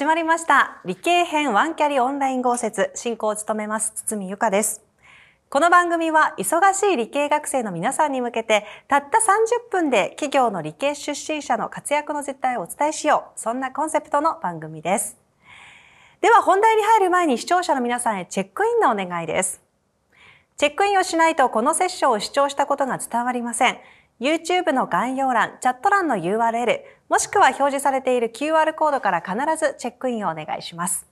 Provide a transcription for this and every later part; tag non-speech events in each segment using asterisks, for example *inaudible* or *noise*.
始まりました理系編ワンキャリオンライン合説進行を務めます堤ゆかですこの番組は忙しい理系学生の皆さんに向けてたった30分で企業の理系出身者の活躍の実態をお伝えしようそんなコンセプトの番組ですでは本題に入る前に視聴者の皆さんへチェックインのお願いですチェックインをしないとこのセッションを視聴したことが伝わりません YouTube の概要欄、チャット欄の URL、もしくは表示されている QR コードから必ずチェックインをお願いします。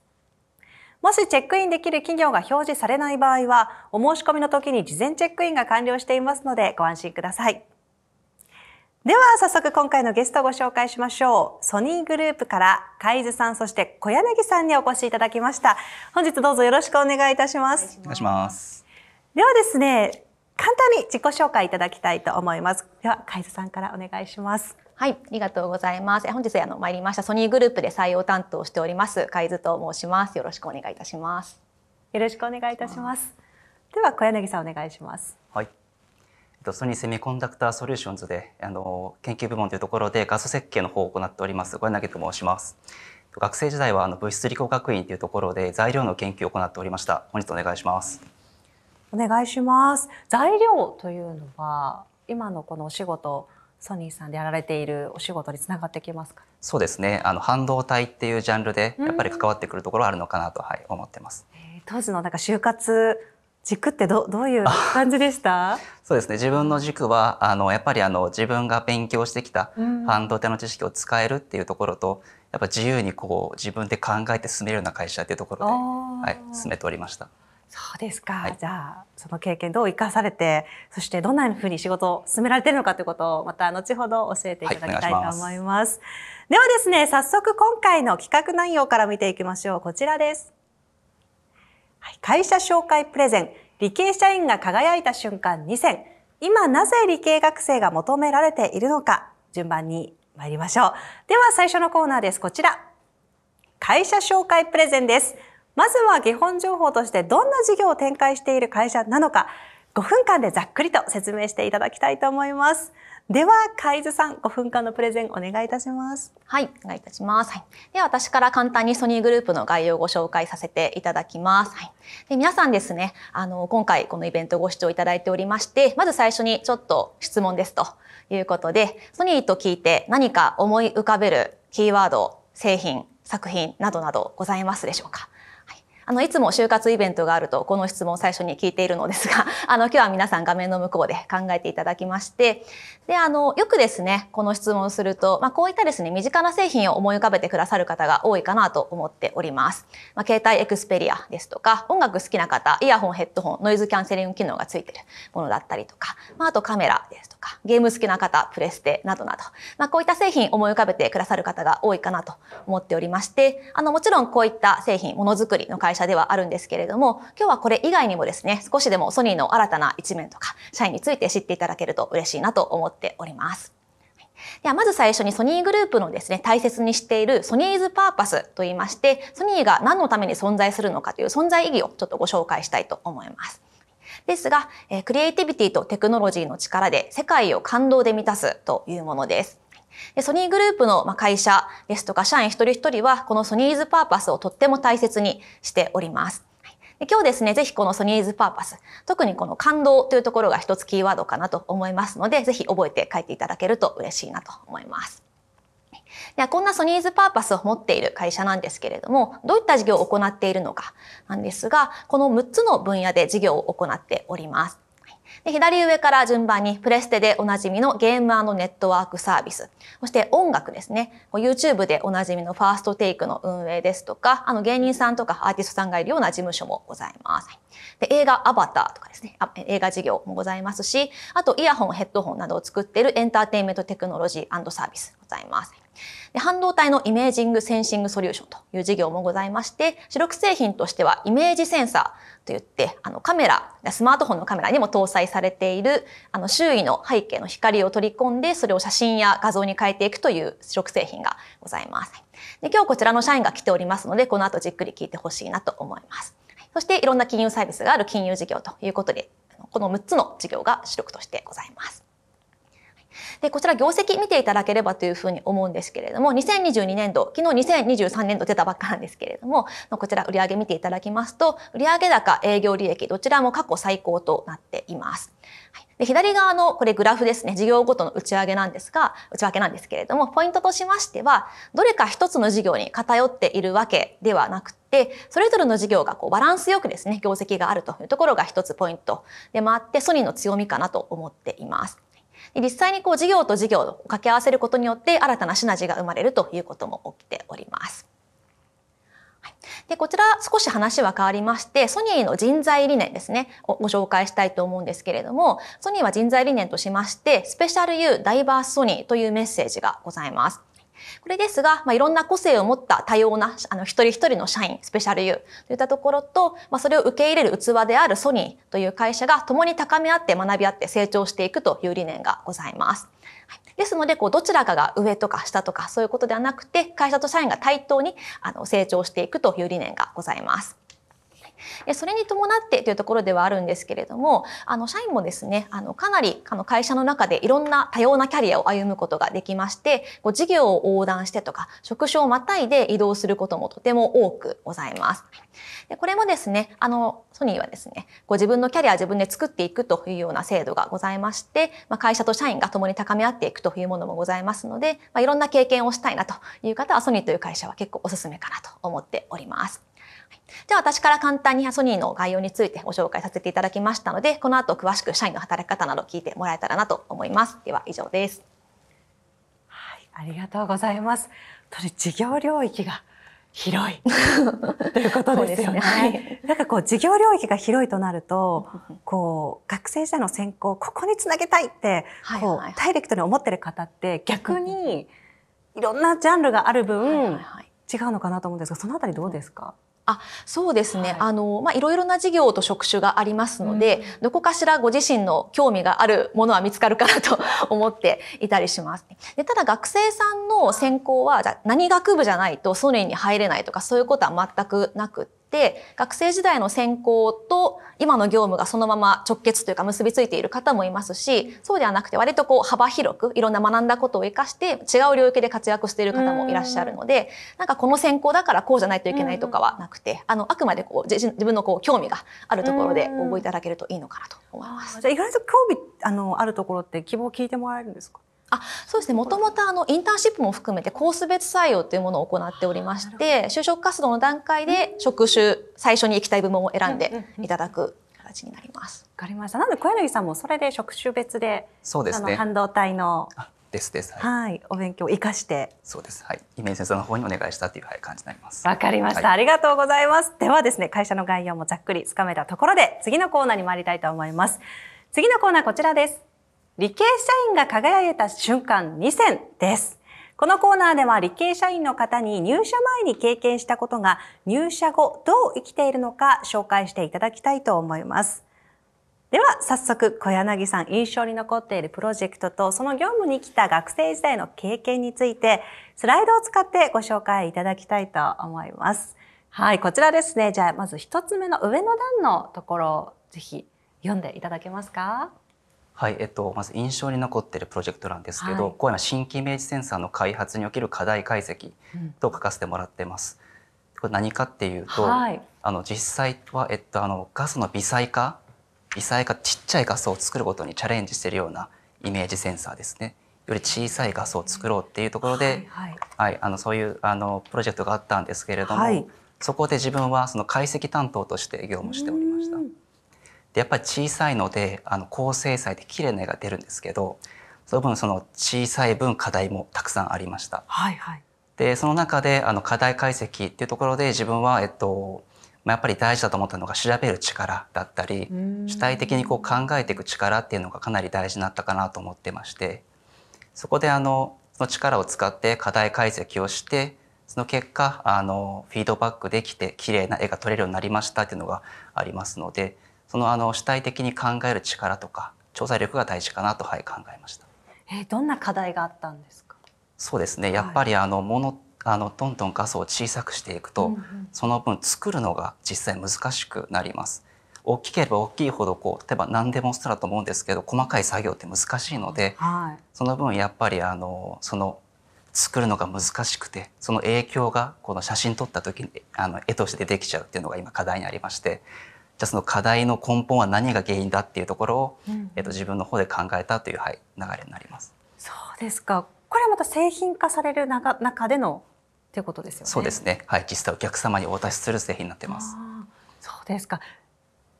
もしチェックインできる企業が表示されない場合は、お申し込みの時に事前チェックインが完了していますのでご安心ください。では早速今回のゲストをご紹介しましょう。ソニーグループから海津さん、そして小柳さんにお越しいただきました。本日どうぞよろしくお願いいたします。お願いします。ではですね、簡単に自己紹介いただきたいと思います。では海津さんからお願いします。はい、ありがとうございます。本日あの参りましたソニーグループで採用担当しております海津と申します。よろしくお願いいたします。よろしくお願いいたします。では小柳さんお願いします。はい。ソニーセミコンダクターソリューションズであの研究部門というところでガス設計の方を行っております小柳と申します。学生時代はあの物質理工学院というところで材料の研究を行っておりました。本日お願いします。お願いします。材料というのは今のこのお仕事ソニーさんでやられているお仕事につながってきますかそうですねあの半導体っていうジャンルでやっぱり関わってくるところあるのかなと、はい、思ってます、えー、当時のなんか就活軸ってどどういう感じでした *laughs* そうですね自分の軸はあのやっぱりあの自分が勉強してきた半導体の知識を使えるっていうところと、やっぱ自由にこう自分で考えて進めるような会社っていうところで、はい、進めておりました。そうですか、はい、じゃあその経験どう生かされてそしてどんなふうに仕事を進められてるのかということをまた後ほど教えていただきたいと思いますはい、ますではですね早速今回の企画内容から見ていきましょうこちらです、はい、会社紹介プレゼン理系社員が輝いた瞬間2選今なぜ理系学生が求められているのか順番に参りましょうでは最初のコーナーですこちら会社紹介プレゼンですまずは基本情報としてどんな事業を展開している会社なのか、5分間でざっくりと説明していただきたいと思います。では、海津さん、5分間のプレゼンお願いいたします。はい、お願いいたします。はい、では、私から簡単にソニーグループの概要をご紹介させていただきます。はい、で皆さんですね、あの、今回このイベントご視聴いただいておりまして、まず最初にちょっと質問ですということで、ソニーと聞いて何か思い浮かべるキーワード、製品、作品などなどございますでしょうか。あの、いつも就活イベントがあると、この質問を最初に聞いているのですが、*laughs* あの、今日は皆さん画面の向こうで考えていただきまして、で、あの、よくですね、この質問をすると、まあ、こういったですね、身近な製品を思い浮かべてくださる方が多いかなと思っております。まあ、携帯エクスペリアですとか、音楽好きな方、イヤホン、ヘッドホン、ノイズキャンセリング機能がついてるものだったりとか、まあ、あとカメラですか、ゲーム好きな方、プレステなどなど、まあ、こういった製品思い浮かべてくださる方が多いかなと思っておりまして、あの、もちろんこういった製品、ものづくりの会社ではあるんですけれども、今日はこれ以外にもですね、少しでもソニーの新たな一面とか、社員について知っていただけると嬉しいなと思っております。ではまず最初にソニーグループのですね、大切にしているソニーズパーパスと言いまして、ソニーが何のために存在するのかという存在意義をちょっとご紹介したいと思います。ですが、えクリエイティビティとテクノロジーの力で世界を感動で満たすというものです。でソニーグループの会社ですとか社員一人一人はこのソニーズパーパスをとっても大切にしております。今日ですね、ぜひこのソニーズパーパス、特にこの感動というところが一つキーワードかなと思いますので、ぜひ覚えて書いていただけると嬉しいなと思います。でこんなソニーズパーパスを持っている会社なんですけれども、どういった事業を行っているのかなんですが、この6つの分野で事業を行っております。で左上から順番にプレステでおなじみのゲームネットワークサービス、そして音楽ですね。YouTube でおなじみのファーストテイクの運営ですとか、あの芸人さんとかアーティストさんがいるような事務所もございます。で映画アバターとかですねあ、映画事業もございますし、あとイヤホン、ヘッドホンなどを作っているエンターテインメントテクノロジーサービスございます。で半導体のイメージングセンシングソリューションという事業もございまして、主力製品としてはイメージセンサーといって、あのカメラ、スマートフォンのカメラにも搭載されている、あの周囲の背景の光を取り込んで、それを写真や画像に変えていくという主力製品がございます。で今日こちらの社員が来ておりますので、この後じっくり聞いてほしいなと思います。そしていろんな金融サービスがある金融事業ということで、この6つの事業が主力としてございます。で、こちら業績見ていただければというふうに思うんですけれども、2022年度、昨日2023年度出たばっかなんですけれども、こちら売上見ていただきますと、売上高、営業利益、どちらも過去最高となっています。はいで左側のこれグラフですね、事業ごとの打ち上げなんですが、内訳なんですけれども、ポイントとしましては、どれか一つの事業に偏っているわけではなくて、それぞれの事業がこうバランスよくですね、業績があるというところが一つポイントでもあって、ソニーの強みかなと思っています。実際にこう事業と事業を掛け合わせることによって新たなシナジーが生まれるということも起きております。で、こちら少し話は変わりまして、ソニーの人材理念ですね、をご紹介したいと思うんですけれども、ソニーは人材理念としまして、スペシャルユーダイバースソニーというメッセージがございます。これですが、まあ、いろんな個性を持った多様な、あの、一人一人の社員、スペシャル U といったところと、まあ、それを受け入れる器であるソニーという会社が共に高め合って学び合って成長していくという理念がございます。ですので、こう、どちらかが上とか下とかそういうことではなくて、会社と社員が対等に、あの、成長していくという理念がございます。それに伴ってというところではあるんですけれどもあの社員もですねあのかなりあの会社の中でいろんな多様なキャリアを歩むことができましてこう事業を横断してとか職種をまたいで移動することもとても多くございます。でこれもですねあのソニーはですねこ自分のキャリア自分で作っていくというような制度がございまして、まあ、会社と社員が共に高め合っていくというものもございますので、まあ、いろんな経験をしたいなという方はソニーという会社は結構おすすめかなと思っております。では私から簡単にソニーの概要についてご紹介させていただきましたので、この後詳しく社員の働き方など聞いてもらえたらなと思います。では以上です。はい、ありがとうございます。本当事業領域が広い *laughs* ということですよね。ねはい、なんかこう事業領域が広いとなると、こう学生時代の専攻ここにつなげたいってこう、はいはい、ダイレクトに思ってる方って逆にいろんなジャンルがある分、はいはいはい、違うのかなと思うんですが、そのあたりどうですか？うんあそうですね、はい、あのまあ、いろいろな事業と職種がありますので、うん、どこかしらご自身の興味があるものは見つかるかなと *laughs* 思っていたりします。でただ学生さんの専攻はじゃ何学部じゃないとソ連に入れないとかそういうことは全くなくって、学生時代の専攻と今の業務がそのまま直結というか結びついている方もいますし、そうではなくて割とこう幅広くいろんな学んだことを活かして違う領域で活躍している方もいらっしゃるので、なんかこの専攻だからこうじゃないといけないとかはなくて、あの、あくまでこう自自分のこう興味があるところで応募いただけるといいのかなと思います。じゃ意外と興味あのあるところって希望を聞いてもらえるんですかあそうですねもともとあのインターンシップも含めてコース別採用というものを行っておりまして就職活動の段階で職種、最初に行きたい部門を選んでいただく形になります。わかりました。なので小柳さんもそれで職種別でそうです、ね、半導体のですです、はい、はい、お勉強を生かしてそうですはいイ先生の方にお願いしたという、感じになりますわかりました、はい、ありがとうございますではですね会社の概要もざっくりつかめたところで次のコーナーに参りたいと思います次のコーナーこちらです理系社員が輝いた瞬間2 0です。このコーナーでは理系社員の方に入社前に経験したことが入社後どう生きているのか紹介していただきたいと思います。では早速小柳さん印象に残っているプロジェクトとその業務に来た学生時代の経験についてスライドを使ってご紹介いただきたいと思います。はい、こちらですね。じゃあまず一つ目の上の段のところをぜひ読んでいただけますかはい、えっと、まず印象に残ってるプロジェクトなんですけど、はい、は新規イメージセンサーの開発における課題解析と書かせてもらってます。うん、これ何かっていうと、はい、あの実際は、えっと、あのガスの微細化微細化ちっちゃいガスを作ることにチャレンジしてるようなイメージセンサーですね。より小さいガスを作ろうっていうところで、はい、あのそういうあのプロジェクトがあったんですけれども、そこで自分はその解析担当として業務しておりました。やっぱり小さいのであの高精細で綺麗な絵が出るんですけどその分その小さい分課題もたくさんありました。はいはい、でその中であの課題解析っていうところで自分は、えっとまあ、やっぱり大事だと思ったのが調べる力だったり主体的にこう考えていく力っていうのがかなり大事になったかなと思ってましてそこであのその力を使って課題解析をしてその結果あのフィードバックできて綺麗な絵が撮れるようになりましたっていうのがありますので。そのあの主体的に考える力とか調査力が大事かなと、はい、考えました。えー、どんな課題があったんですかそうですねやっぱりあの、ものあのどんどん画素を小さくしていくと、うんうん、その分作るのが実際難しくなります。大きければ大きいほどこう例えば何でもそうだと思うんですけど細かい作業って難しいので、はい、その分やっぱりあのその作るのが難しくてその影響がこの写真撮った時にあの絵としてできちゃうっていうのが今課題にありましてじゃあその課題の根本は何が原因だっていうところを、うん、えっと、自分の方で考えたという、はい、流れになります。そうですかこれまた製品化される中中でのということですよね。そうですね。はい、実際お客様にお渡しする製品になってます。そうですか。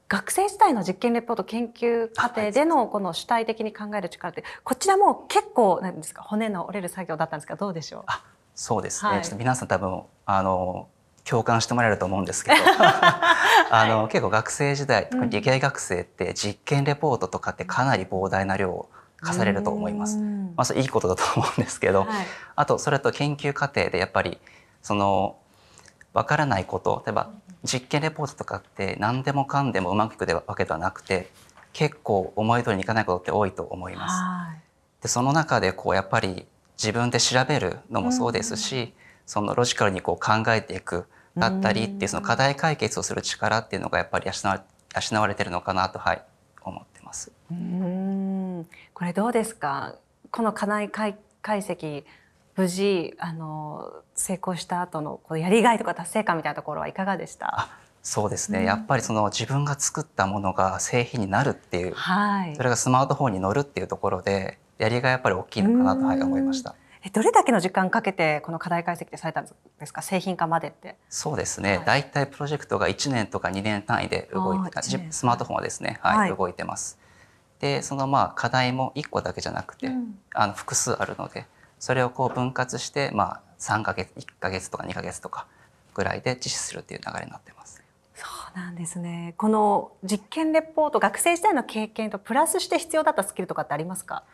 学生時代の実験レポート研究過程でのこの主体的に考える力って、こちらも結構なんですか骨の折れる作業だったんですかどうでしょう。あ、そうですね。はい、ちょっと皆さん多分あの共感してもらえると思うんですけど *laughs* あの、結構学生時代特に理系学生って実験レポートとかってかなり膨大な量を課されると思います。まあ、いいことだと思うんですけど、はい、あとそれと研究過程でやっぱりそのわからないこと例えば実験レポートとかって何でもかんでもうまくいくわけではなくて結構思い通りにいかないことって多いと思います。でその中でこうやっぱり自分で調べるのもそうですし、うん、そのロジカルにこう考えていくだったりっていうその課題解決をする力っていうのがやっぱり養われてるのかなとはい思ってます。うんこれどうですかこの課題解解析無事あの成功した後のこのやりがいとか達成感みたいなところはいかがでしたそうですね、うん、やっぱりその自分が作ったものが製品になるっていう、はい、それがスマートフォンに乗るっていうところでやりがいやっぱり大きいのかなと、はい、思いました。どれだけの時間かけてこの課題解析ってされたんですか製品化までってそうですね、はい、大体プロジェクトが1年とか2年単位で動いてスマートフォンはですね、はい、はい、動いてますでそのまあ課題も1個だけじゃなくて、うん、あの複数あるのでそれをこう分割して、まあ、3か月1か月とか2か月とかぐらいで実施するっていう流れになってます。そうなんですねこの実験レポート学生時代の経験とプラスして必要だったスキルとかってありますか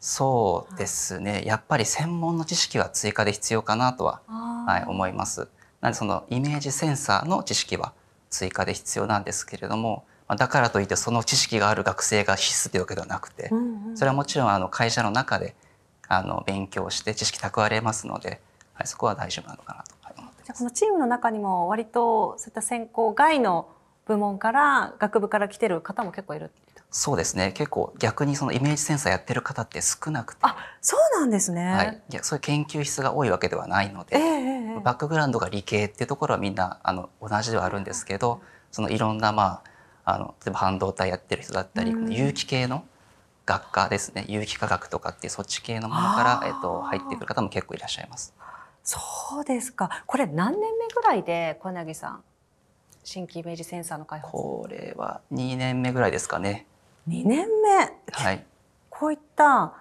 そうですね、はい、やっぱり専門の知識は追加で必要かなとは、はい、思います。なのでそのイメージセンサーの知識は追加で必要なんですけれどもだからといってその知識がある学生が必須というわけではなくて、うんうん、それはもちろんあの会社の中であの勉強して知識蓄えれますので、はい、そこは大丈夫なのかなと思ってじゃこのチームの中にも割とそういった専攻外の部門から学部から来てる方も結構いるそうですね結構逆にそのイメージセンサーやってる方って少なくてあそうなんですね、はい、いやそういう研究室が多いわけではないので、えーバックグラウンドが理系っていうところはみんなあの同じではあるんですけどそのいろんなまああの例えば半導体やってる人だったり、うん、有機系の学科ですね有機化学とかっていうそっち系のものから、えっと、入ってくる方も結構いらっしゃいます。そうですかこれ何年目ぐらいで小柳さん新規イメージセンサーの開発これは2年目ぐらいですかね2年目、はい、こういった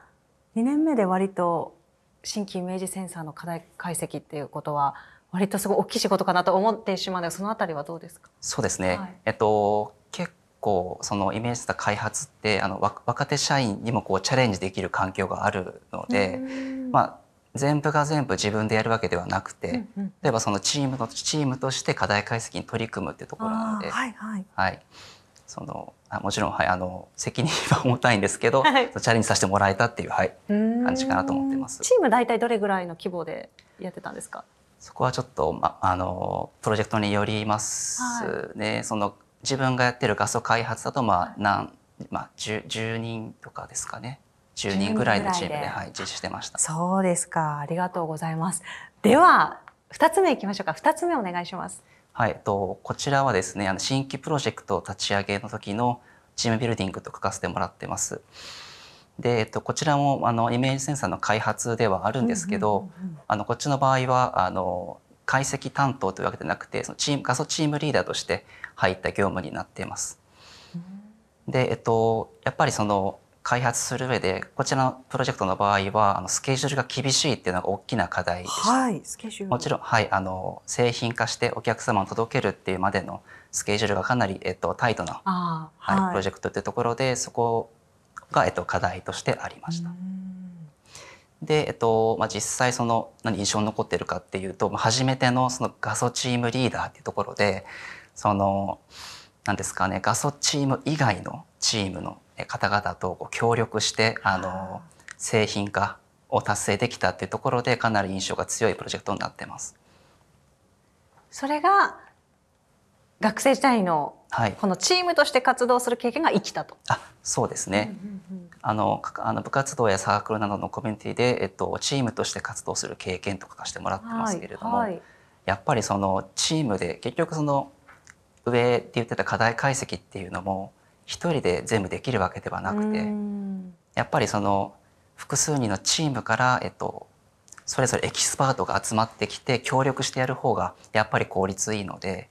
2年目で割と新規イメージセンサーの課題解析っていうことは割とすごい大きい仕事かなと思ってしまうでそのあたりはどうですかそうですね、はい、えっと、結構そのイメージセンサー開発ってあの若手社員にもこうチャレンジできる環境があるので、まあ、全部が全部自分でやるわけではなくて、うんうん、例えばそのチームのチームとして課題解析に取り組むっていうところなので。はい、はいはいそのあもちろん、はい、あの責任は重たいんですけど、はい、チャレンジさせてもらえたっていう、はい、感じかなと思ってます。チーム大体どれぐらいの規模でやってたんですかそこはちょっと、ま、あのプロジェクトによりますね、はい、その自分がやってる画素開発だと、まあ何まあ、10, 10人とかですかね10人ぐらいのチームではい、実施してましたそうですかありがとうございますでは2つ目いきましょうか2つ目お願いします。はい、とこちらはですねあの新規プロジェクト立ち上げの時のチームビルディングと書かせてもらってます。で、えっと、こちらもあのイメージセンサーの開発ではあるんですけど、あのこっちの場合はあの解析担当というわけでなくてそのチーム画素チームリーダーとして入った業務になっています。で、えっと、やっぱりその開発する上で、こちらのプロジェクトの場合は、あのスケジュールが厳しいっていうのが大きな課題でした。はい、スケジュール。もちろん、はい、あの、製品化してお客様に届けるっていうまでのスケジュールがかなり、えっと、タイトな、はい、はい、プロジェクトっていうところで、そこが、えっと、課題としてありました。で、えっとまあ、実際その何印象に残ってるかっていうと、まあ、初めてのその画素チームリーダーっていうところでその何ですかね画素チーム以外のチームの方々とこ協力してあの製品化を達成できたっていうところでかなり印象が強いプロジェクトになってます。それが学生時代のこのチームとして活動する経験が生きたと。あそうですね、あのあの部活動やサークルなどのコミュニティで、えっと、チームとして活動する経験とかしてもらってますけれども、はいはい、やっぱりそのチームで結局その上って言ってた課題解析っていうのも一人で全部できるわけではなくてやっぱりその複数人のチームから、えっと、それぞれエキスパートが集まってきて協力してやる方がやっぱり効率いいので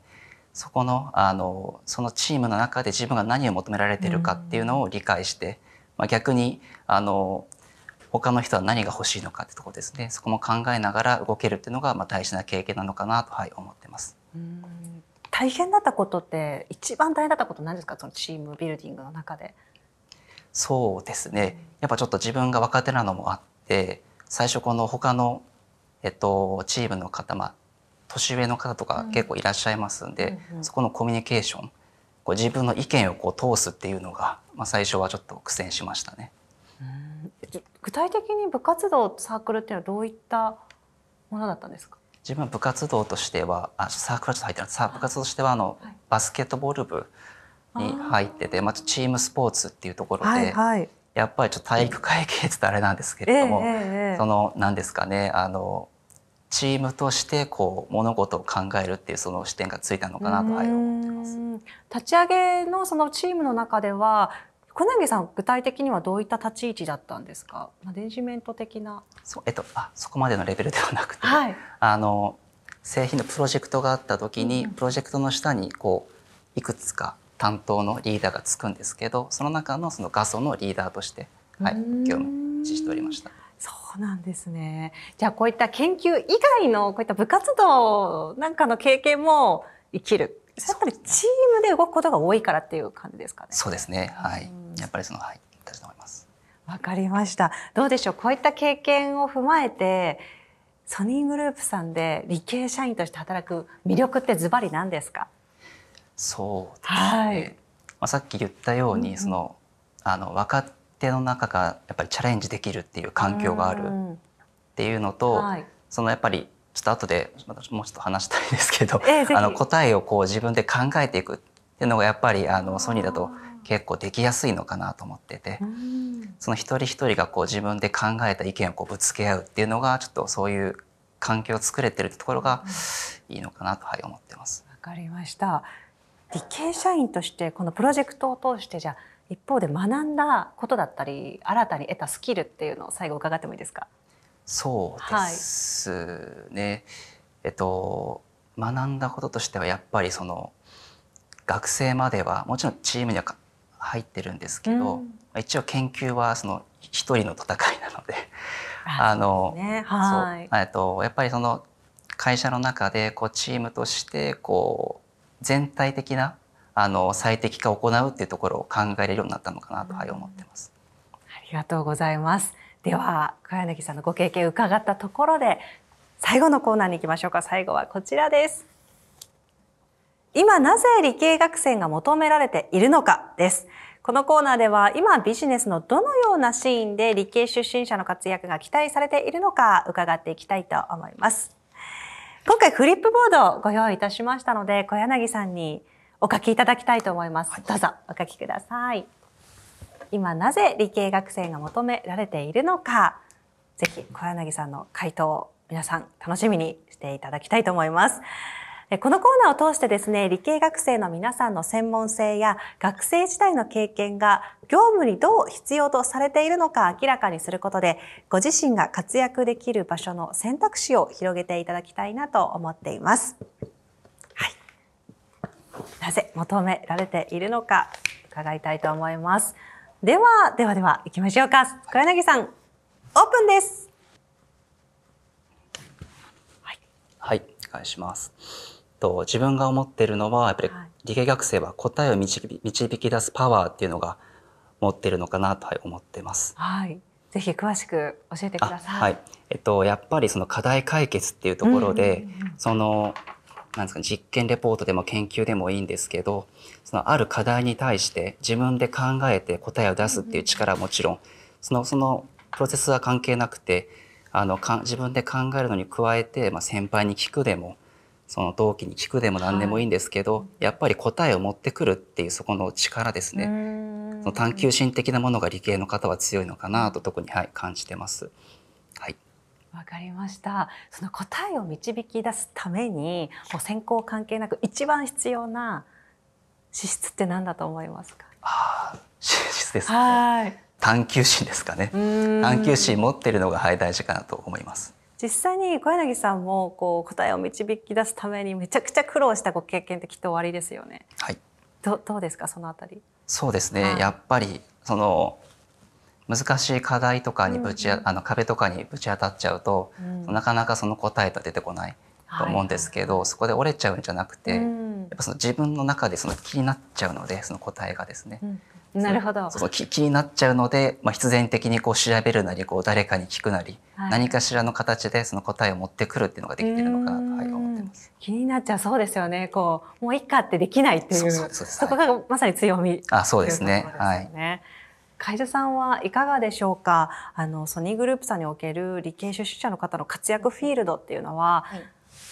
そこのあのそのチームの中で自分が何を求められてるかっていうのを理解して、まあ、逆にあの他の人は何が欲しいのかってとこですねそこも考えながら動けるっていうのがまあ大事な経験なのかなと、はい、思ってます。大変だったことって一番大変だったことなんですかそのチームビルディングの中で。そうですねやっぱちょっと自分が若手なのもあって最初この他の、えっと、チームの方、まあ、年上の方とか結構いらっしゃいますんで、うんうんうん、そこのコミュニケーションこう自分の意見をこう通すっていうのが、まあ、最初はちょっと苦戦しましたね。具体的に部活動サークルっていうのはどういったものだったんですか自分は部活動としてはあサークルと入ってサー部活動としてはあの、はい、バスケットボール部に入っててまあ、チームスポーツっていうところで、はいはい、やっぱりちょっと体育会系ってあれなんですけれども、えーえー、その何ですかねあのチームとしてこう物事を考えるっていうその視点がついたのかなとはい思ってます。立ち上げのそのチームの中では福永さん具体的にはどういった立ち位置だったんですかマネジメント的なそ,、えっと、あそこまでのレベルではなくて、はい、あの製品のプロジェクトがあった時に、うん、プロジェクトの下にこういくつか担当のリーダーがつくんですけどその中のその画素のリーダーとして、はい、業務実しておりました。そうなんですねじゃあこういった研究以外のこういった部活動なんかの経験も生きるやっぱりチームで動くことが多いからっていう感じですかね。そうですねはい、うんやっぱりそのはいだと思います。わかりました。どうでしょう。こういった経験を踏まえて。ソニーグループさんで理系社員として働く魅力ってズバリ何ですかそうですね、はい、まあ、さっき言ったように、そのあの若手の中がやっぱりチャレンジできるっていう環境があるっていうのと、はい、そのやっぱりちょっと後でもうちょっと話したいですけど、えー、あの答えをこう自分で考えていくっていうのがやっぱりあのソニーだと結構できやすいのかなと思ってて、その一人一人がこう自分で考えた意見をこうぶつけ合うっていうのがちょっとそういう環境を作れてるところがいいのかなと、はい、思ってます。わかりました理系社員としてこのプロジェクトを通してじゃあ一方で学んだことだったり新たに得たスキルっていうのを最後伺ってもいいですかそうですね、はい、えっと学んだこととしてはやっぱりその学生まではもちろんチームには入ってるんですけど、うん、一応研究はその一人の戦いなのであの、ね、はとやっぱりその会社の中でこうチームとしてこう全体的なあの最適化を行うっていうところを考えれるようになったのかなと、はい、思ってます。ありがとうございます。では茅柳さんのご経験を伺ったところで最後のコーナーに行きましょうか。最後はこちらです。今なぜ理系学生が求められているのかです。このコーナーでは今ビジネスのどのようなシーンで理系出身者の活躍が期待されているのか伺っていきたいと思います。今回フリップボードをご用意いたしましたので小柳さんにお書きいただきたいと思います。はい、どうぞお書きください。今なぜ理系学生が求められているのかぜひ小柳さんの回答を皆さん楽しみにしていただきたいと思います。このコーナーを通してですね、理系学生の皆さんの専門性や学生時代の経験が業務にどう必要とされているのか明らかにすることで、ご自身が活躍できる場所の選択肢を広げていただきたいなと思っています。はい。なぜ求められているのか伺いたいと思います。では、ではでは行きましょうか。小柳さん、オープンです。はい、はい、お願いします。と自分が思ってるのはやっぱり理系学生は答えを導き導き出すパワーっていうのが持ってるのかなと思ってます。はい、ぜひ詳しく教えてください。はい、えっとやっぱりその課題解決っていうところで、そのなんですか、実験レポートでも研究でもいいんですけど、そのある課題に対して自分で考えて答えを出すっていう力はもちろん、そのそのプロセスは関係なくて、あのか自分で考えるのに加えて、まあ、先輩に聞くでも。その同期に聞くでも何でもいいんですけど、はい、やっぱり答えを持ってくるっていうそこの力ですねその探求心的なものが理系の方は強いのかなと特に、はい、感じてます。はいわかりましたその答えを導き出すためにもう選考関係なく一番必要な資質って何だと思いますかあ資質ですね探求心ですかね探求心持ってるのが、はい、大事かなと思います実際に小柳さんもこう答えを導き出すためにめちゃくちゃ苦労したご経験ってきっとおありですよね。はい。どどうですかそのあたり。そうですね。やっぱりその難しい課題とかにぶち、うんうん、あの壁とかにぶち当たっちゃうと、うん、なかなかその答えが出てこないと思うんですけど、はい、そこで折れちゃうんじゃなくて、うん、やっぱその自分の中でその気になっちゃうのでその答えがですね、うん、なるほどそうそう気になっちゃうので、まあ、必然的にこう調べるなりこう誰かに聞くなり、はい、何かしらの形でその答えを持ってくるっていうのができてるのかなと、はい、思ってます。気になっちゃうそうですよねこうもういいかってできないっていうそこがまさに強み、あそうですね。はい会社さんはいかがでしょうかあのソニーグループさんにおける理系出身者の方の活躍フィールドっていうのは、はい、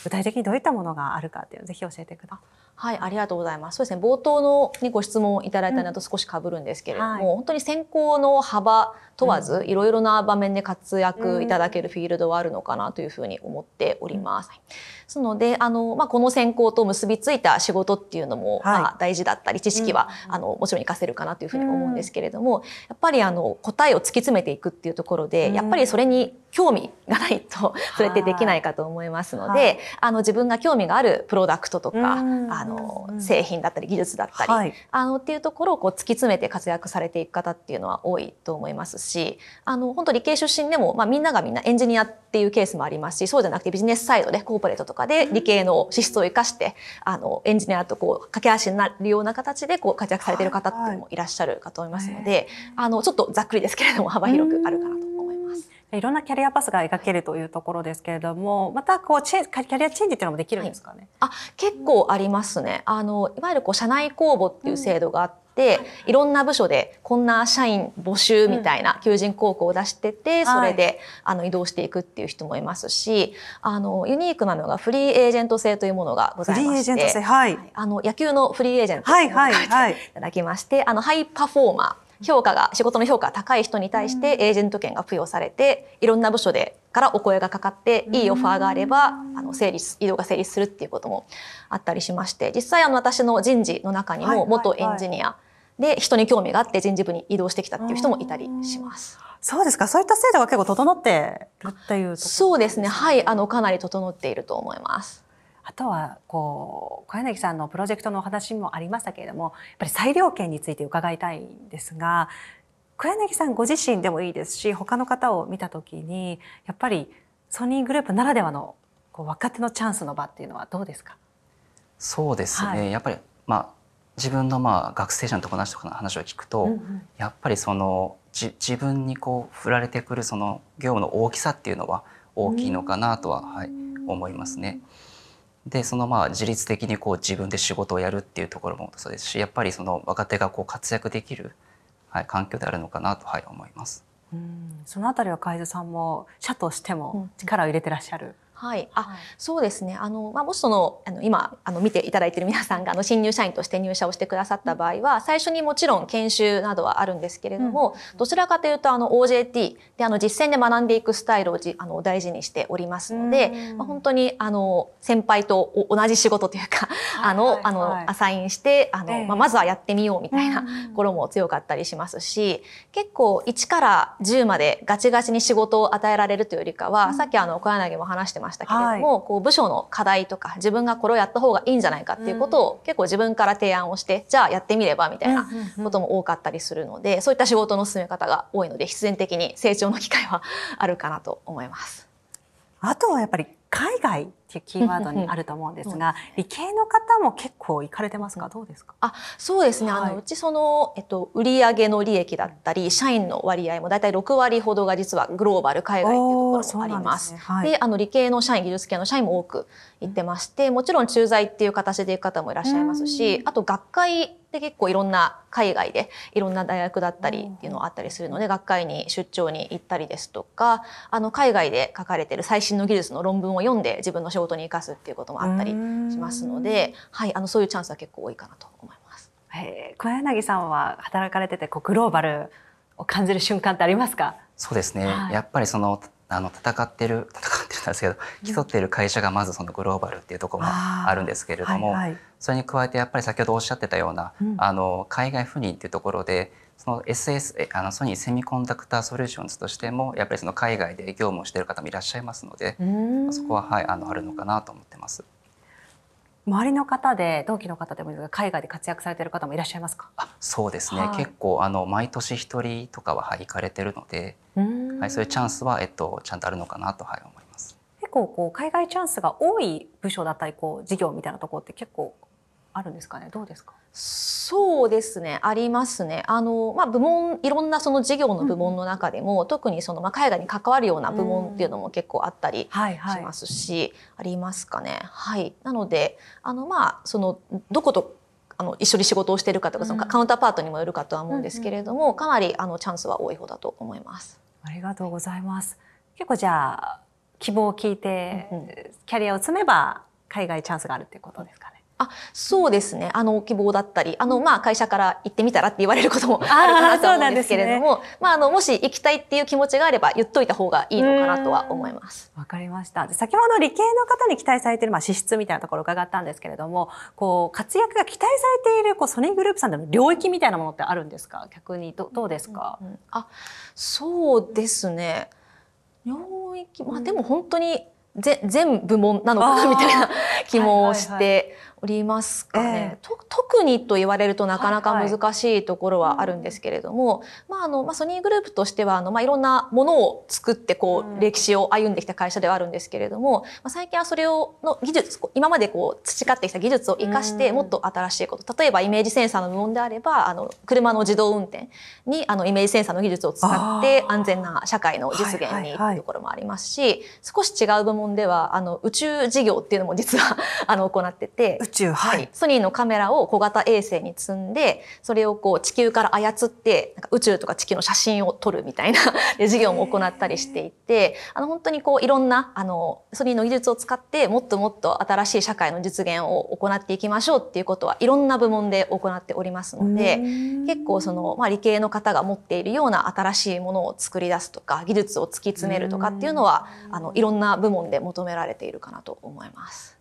具体的にどういったものがあるかっていうのをぜひ教えてください。はい、ありがとうございます。そうですね、冒頭のにご質問いただいたのと少しかぶるんですけれども、うんはい、本当に選考の幅問わず、いろいろな場面で活躍いただけるフィールドはあるのかなというふうに思っております。うん、ですので、あの、まあ、この選考と結びついた仕事っていうのも、はい、まあ、大事だったり、知識は、うん、あの、もちろん活かせるかなというふうに思うんですけれども、やっぱりあの、答えを突き詰めていくっていうところで、やっぱりそれに興味がないと、それってできないかと思いますので、あの、自分が興味があるプロダクトとか、あの、製品だったり技術だったり、はい、あのっていうところをこう突き詰めて活躍されていく方っていうのは多いと思いますしあの本当理系出身でも、まあ、みんながみんなエンジニアっていうケースもありますしそうじゃなくてビジネスサイドでコーポレートとかで理系の資質を生かして、うん、あのエンジニアとこう駆け足になるような形でこう活躍されてる方っていうのもいらっしゃるかと思いますので、はいはい、あのちょっとざっくりですけれども幅広くあるかなと。いろんなキャリアパスが描けるというところですけれども、またこうチェキャリアチェンジっていうのもできるんですかね、はい、あ結構ありますね。あのいわゆるこう社内公募っていう制度があって、うん、いろんな部署でこんな社員募集みたいな求人広告を出してて、それで、あの移動していくっていう人もいますしあのユニークなのがフリーエージェント制というものがございまして、あの野球のフリーエージェントを書いていただきまして、あのハイパフォーマー評価が、仕事の評価が高い人に対してエージェント権が付与されて、いろんな部署でからお声がかかって、いいオファーがあれば、あの、成立、移動が成立するっていうこともあったりしまして、実際あの、私の人事の中にも、元エンジニアで人に興味があって人事部に移動してきたっていう人もいたりします。そうですか。そういった制度が結構整ってるっていう、ね、そうですね。はい。あの、かなり整っていると思います。あとはこう小柳さんのプロジェクトのお話もありましたけれどもやっぱり裁量権について伺いたいんですが小柳さんご自身でもいいですし他の方を見た時にやっぱりソニーグループならではのこう若手のチャンスの場っていうのはどうですかそうですね、はい、やっぱり、まあ、自分のまあ学生者の友達とかの話を聞くと、うんうん、やっぱりそのじ自分にこう振られてくるその業務の大きさっていうのは大きいのかなとは、はい、思いますね。うんでそのまあ自律的にこう自分で仕事をやるっていうところもそうですしやっぱりその若手がこう活躍できる、はい、環境であるのかなと、はい、思います。うんそのあたりは海津さんも社としても力を入れてらっしゃるはい、あ、はい、そうですね。あのまあ、もしそのあの今あの見ていただいている皆さんがあの新入社員として入社をしてくださった場合は、最初にもちろん研修などはあるんですけれども、うん、どちらかというとあの OJT であの実践で学んでいくスタイルをじあの大事にしておりますので、まあ、本当にあの先輩と同じ仕事というか、あの、あのアサインしてあの、えー、まあ、まずはやってみようみたいなところも強かったりしますし、結構1から10までガチガチに仕事を与えられるというよりかは、うん、さっきあの小柳も話してましたしたけれども、はい、こう部署の課題とか自分がこれをやった方がいいんじゃないかっていうことを結構自分から提案をして、うん、じゃあやってみればみたいなことも多かったりするので、そういった仕事の進め方が多いので必然的に成長の機会は *laughs* あるかなと思います。あとはやっぱり海外っキーワードにあると思うんですが、*laughs* 理系の方も結構行かれてますかどうですかあそうですね、はい、あのうちその、えっと、売上の利益だったり社員の割合も大体6割ほどが実はグローバル海外っていうところもあります。で、ねはい、あの理系の社員技術系の社員も多く行ってまして、もちろん駐在っていう形で行く方もいらっしゃいますし、あと学会で結構いろんな海外でいろんな大学だったりっていうのがあったりするので、学会に出張に行ったりですとか、あの海外で書かれてる最新の技術の論文を読んで自分の仕事に生かすっていうこともあったりしますので、はい、あのそういうチャンスは結構多いかなと思います。え小柳さんは働かれててこうグローバルを感じる瞬間ってありますかそうですね、はい、やっぱりそのあの戦ってる戦ってるんですけど競ってる会社がまずそのグローバルっていうところもあるんですけれども、それに加えてやっぱり先ほどおっしゃってたような、あの海外赴任っていうところでその SS あのソニーセミコンダクターソリューションズとしてもやっぱりその海外で業務をしている方もいらっしゃいますのでそこは、はい、あのあるのかなと思ってます。周りの方で同期の方でもいいです海外で活躍されてる方もいらっしゃいますかあそうですね、はい、結構あの毎年一人とかは、はい、行かれてるので、はい、そういうチャンスは、えっと、ちゃんとあるのかなと、はい、思います結構こう海外チャンスが多い部署だったりこう事業みたいなところって結構あるんですかねどうですかそうですねありますねあの、まあ、部門いろんなその事業の部門の中でも、うん、特にその、まあ、海外に関わるような部門っていうのも結構あったりしますし、はいはい、ありますかね。はい、なのであの、まあ、そのどことあの一緒に仕事をしているかとかそのカウンターパートにもよるかとは思うんですけれども、うん、かなりあのチャンスは多い方だと思います。ありがとうございます。結構じゃあ希望を聞いて、うんうん、キャリアを積めば海外チャンスがあるっていうことですかね。あそうですねあの希望だったりあの、まあ、会社から行ってみたらって言われることもあるかなと思うんですけれども、ね、まあ、あのもし行きたいっていう気持ちがあれば言っといた方がいいのかなとは思います。わかりました先ほど理系の方に期待されている、まあ、資質みたいなところを伺ったんですけれどもこう活躍が期待されているこうソニーグループさんでの領域みたいなものってあるんですか逆にどどうですか、うんうん、あそうですね領域、まあ、でも本当に、ぜ全部門なのかなみたいな気もしてりますかね、えー、特にと言われるとなかなか難しいところはあるんですけれども、まあのまソニーグループとしてはあの、まあ、いろんなものを作ってこう、歴史を歩んできた会社ではあるんですけれども、まあ、最近はそれをの技術今までこう培ってきた技術を生かしてもっと新しいこと、例えばイメージセンサーの部門であればあの車の自動運転にあのイメージセンサーの技術を使って安全な社会の実現にというところもありますし、少し違う部門ではあの宇宙事業っていうのも実はあの行ってて。はい、ソニーのカメラを小型衛星に積んでそれをこう地球から操ってなんか宇宙とか地球の写真を撮るみたいな *laughs* 事業も行ったりしていてあの本当にこういろんなあのソニーの技術を使ってもっともっと新しい社会の実現を行っていきましょうっていうことはいろんな部門で行っておりますので結構その、まあ、理系の方が持っているような新しいものを作り出すとか技術を突き詰めるとかっていうのはあのいろんな部門で求められているかなと思います。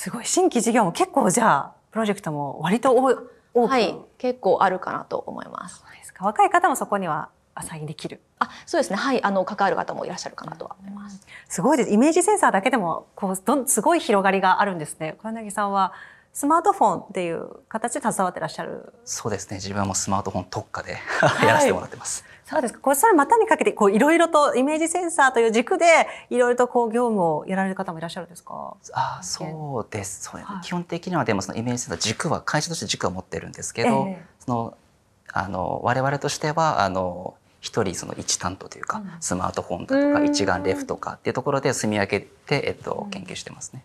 すごい新規事業も結構じゃあプロジェクトも割と多く、はい、結構あるかなと思います。ですか若い方もそこにはアサインできる。あ、そうですね。はい、あの関わる方もいらっしゃるかなとは思います。すごいです。イメージセンサーだけでもこうどんすごい広がりがあるんですね。小柳さんはスマートフォンっていう形で携わってらっしゃるそうですね自分もスマートフォン特化で *laughs* やらせてもらってます、はい、そうですかこれそれまたにかけてこう、いろいろとイメージセンサーという軸でいろいろとこう業務をやられる方もいらっしゃるんですかあそうですそう、ね、はい、基本的にはでもそのイメージセンサー軸は会社として軸を持ってるんですけど、えー、そのあの我々としてはあの一人その一担当というか、スマートフォンだとか一眼レフとかっていうところで住み分けて、えっと、研究してますね。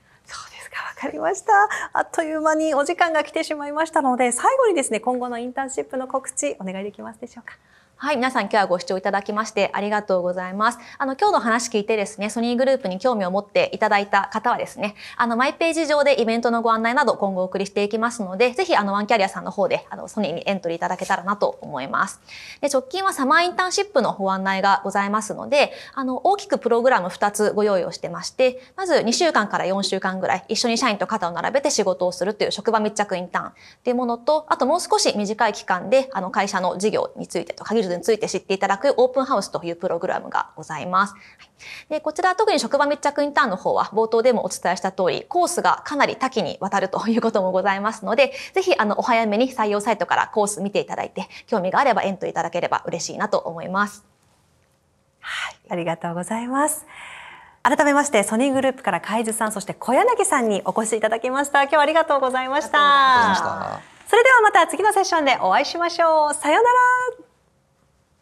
分かりました。あっという間にお時間が来てしまいましたので、最後にですね、今後のインターンシップの告知、お願いできますでしょうか。はい、皆さん今日はご視聴いただきましてありがとうございます。あの今日の話聞いてですね、ソニーグループに興味を持っていただいた方はですね、あのマイページ上でイベントのご案内など今後お送りしていきますので、ぜひあのワンキャリアさんの方であのソニーにエントリーいただけたらなと思います。で直近はサマーインターンシップのご案内がございますので、あの大きくプログラム2つご用意をしてまして、まず2週間から4週間ぐらい一緒に社員と肩を並べて仕事をするという職場密着インターンっていうものと、あともう少し短い期間であの会社の事業についてと限るーについて知っていただくオープンハウスというプログラムがございます。はい、でこちら特に職場密着インターンの方は冒頭でもお伝えした通り、コースがかなり多岐にわたるということもございますので、ぜひあのお早めに採用サイトからコース見ていただいて、興味があればエントリーいただければ嬉しいなと思います。はい、ありがとうございます。改めましてソニーグループから海津さんそして小柳さんにお越しいただきました今日はありがとうございましたそれではまた次のセッションでお会いしましょうさようなら